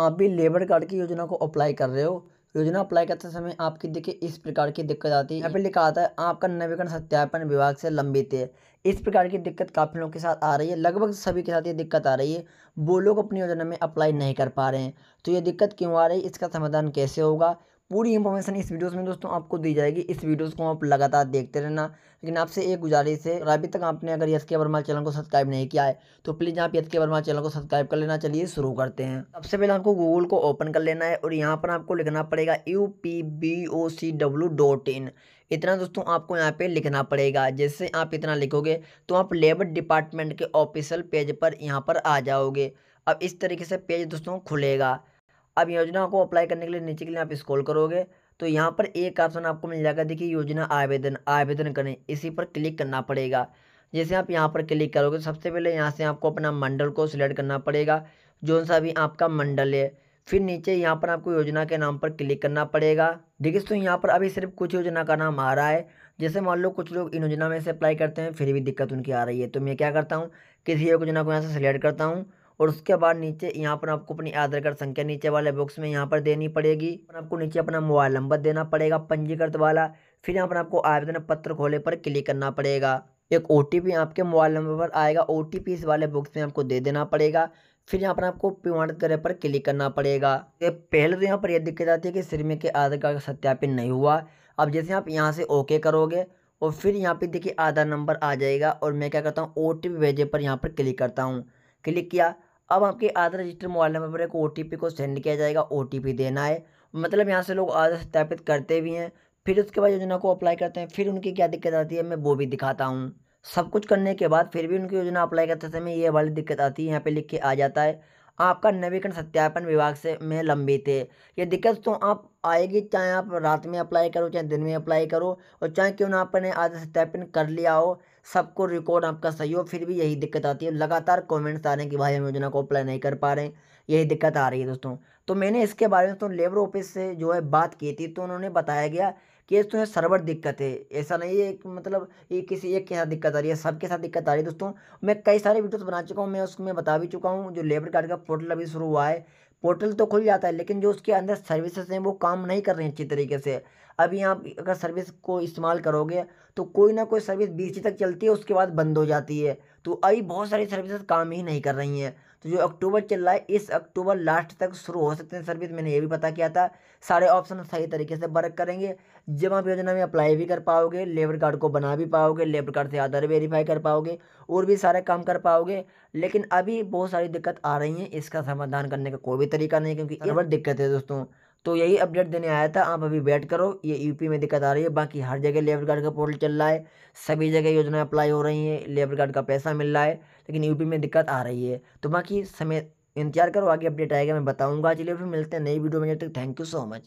आप भी labour card की योजना को अप्लाई कर रहे हो योजना अप्लाई करते समय आपकी देखिए इस प्रकार की दिक्कत आती है यहाँ पर लिखा आता है आपका नवीकरण सत्यापन विभाग से लंबित है इस प्रकार की दिक्कत काफ़ी लोगों के साथ आ रही है लगभग सभी के साथ ये दिक्कत आ रही है वो लोग अपनी योजना में अप्लाई नहीं कर पा रहे हैं तो ये दिक्कत क्यों आ रही है इसका समाधान कैसे होगा पूरी इन्फॉर्मेशन इस वीडियोस में दोस्तों आपको दी जाएगी इस वीडियोस को आप लगातार देखते रहना लेकिन आपसे एक गुजारिश है अभी तक आपने अगर यस के वर्मा चैनल को सब्सक्राइब नहीं किया है तो प्लीज़ आप यस के वर्मा चैनल को सब्सक्राइब कर लेना चलिए शुरू करते हैं सबसे पहले आपको गूगल को ओपन कर लेना है और यहाँ पर आपको लिखना पड़ेगा U P B O C W dot in इतना दोस्तों आपको यहाँ पे लिखना पड़ेगा जैसे आप इतना लिखोगे तो आप लेबर डिपार्टमेंट के ऑफिशियल पेज पर यहाँ पर आ जाओगे अब इस तरीके से पेज दोस्तों खुलेगा अब योजना को अप्लाई करने के लिए नीचे के लिए आप स्क्रॉल करोगे तो यहाँ पर एक ऑप्शन आपको मिल जाएगा देखिए योजना आवेदन आवेदन करें इसी पर क्लिक करना पड़ेगा जैसे आप यहाँ पर क्लिक करोगे तो सबसे पहले यहाँ से आपको अपना मंडल को सिलेक्ट करना पड़ेगा जो सा भी आपका मंडल है फिर नीचे यहाँ पर आपको योजना के नाम पर क्लिक करना पड़ेगा देखिए तो यहाँ पर अभी सिर्फ कुछ योजना का नाम आ रहा है जैसे मान लो कुछ लोग इन योजना में से अप्लाई करते हैं फिर भी दिक्कत उनकी आ रही है तो मैं क्या करता हूँ किसी योजना को यहाँ से सिलेक्ट करता हूँ और उसके बाद नीचे यहाँ पर आपको अपनी आधार कार्ड संख्या नीचे वाले बॉक्स में यहाँ पर देनी पड़ेगी आपको नीचे अपना मोबाइल नंबर देना पड़ेगा पंजीकृत वाला फिर यहाँ पर आपको आवेदन पत्र खोले पर क्लिक करना पड़ेगा एक ओ आपके मोबाइल नंबर पर आएगा ओ इस वाले बॉक्स में आपको दे देना पड़ेगा फिर यहाँ पर आपको प्रमाणित करे पर क्लिक करना पड़ेगा ये पहले तो यहाँ पर यह दिक्कत आती है कि में के आधार कार्ड का सत्यापन नहीं हुआ अब जैसे आप यहाँ से ओके करोगे और फिर यहाँ पे देखिए आधार नंबर आ जाएगा और मैं क्या करता हूँ ओ टी भेजे पर यहाँ पर क्लिक करता हूँ क्लिक किया अब आपके आधार रजिस्टर मोबाइल नंबर पर एक ओ को सेंड किया जाएगा ओ देना है मतलब यहाँ से लोग आधार सत्यापित करते भी हैं फिर उसके बाद योजना को अप्लाई करते हैं फिर उनकी क्या दिक्कत आती है मैं वो भी दिखाता हूँ सब कुछ करने के बाद फिर भी उनकी योजना अप्लाई करते समय ये वाली दिक्कत आती है यहाँ पे लिख के आ जाता है आपका नवीकरण सत्यापन विभाग से में लंबित है ये दिक्कत तो आप आएगी चाहे आप रात में अप्लाई करो चाहे दिन में अप्लाई करो और चाहे क्यों ना आपने आधार सत्यापन कर लिया हो सबको रिकॉर्ड आपका सही हो फिर भी यही दिक्कत आती है लगातार कमेंट्स आ रहे हैं कि भाई हम योजना को अप्लाई नहीं कर पा रहे हैं यही दिक्कत आ रही है दोस्तों तो मैंने इसके बारे में तो लेबर ऑफिस से जो है बात की थी तो उन्होंने बताया गया केस तो है सर्वर दिक्कत है ऐसा नहीं है कि मतलब ये किसी एक के साथ दिक्कत आ रही है सबके साथ दिक्कत आ रही है दोस्तों मैं कई सारे वीडियोस बना चुका हूँ मैं उसमें बता भी चुका हूँ जो लेबर कार्ड का पोर्टल अभी शुरू हुआ है पोर्टल तो खुल जाता है लेकिन जो उसके अंदर सर्विसेज हैं वो काम नहीं कर रहे हैं अच्छी तरीके से अभी आप अगर सर्विस को इस्तेमाल करोगे तो कोई ना कोई सर्विस बीस तक चलती है उसके बाद बंद हो जाती है तो अभी बहुत सारी सर्विसेज काम ही नहीं कर रही हैं तो जो अक्टूबर चल रहा है इस अक्टूबर लास्ट तक शुरू हो सकते हैं सर्विस मैंने ये भी पता किया था सारे ऑप्शन सही तरीके से वर्क करेंगे जमा योजना में अप्लाई भी कर पाओगे लेबर कार्ड को बना भी पाओगे लेबर कार्ड से आधार वेरीफाई कर पाओगे और भी सारे काम कर पाओगे लेकिन अभी बहुत सारी दिक्कत आ रही हैं इसका समाधान करने का कोई भी तरीका नहीं क्योंकि ये बड़ी दिक्कत है दोस्तों तो यही अपडेट देने आया था आप अभी वेट करो ये यूपी में दिक्कत आ रही है बाकी हर जगह लेबर कार्ड का पोर्टल चल रहा है सभी जगह योजनाएं अप्लाई हो रही हैं लेबर कार्ड का पैसा मिल रहा है लेकिन यूपी में दिक्कत आ रही है तो बाकी समय इंतजार करो आगे अपडेट आएगा मैं बताऊंगा चलिए फिर मिलते हैं नई वीडियो में जब तक थैंक यू सो मच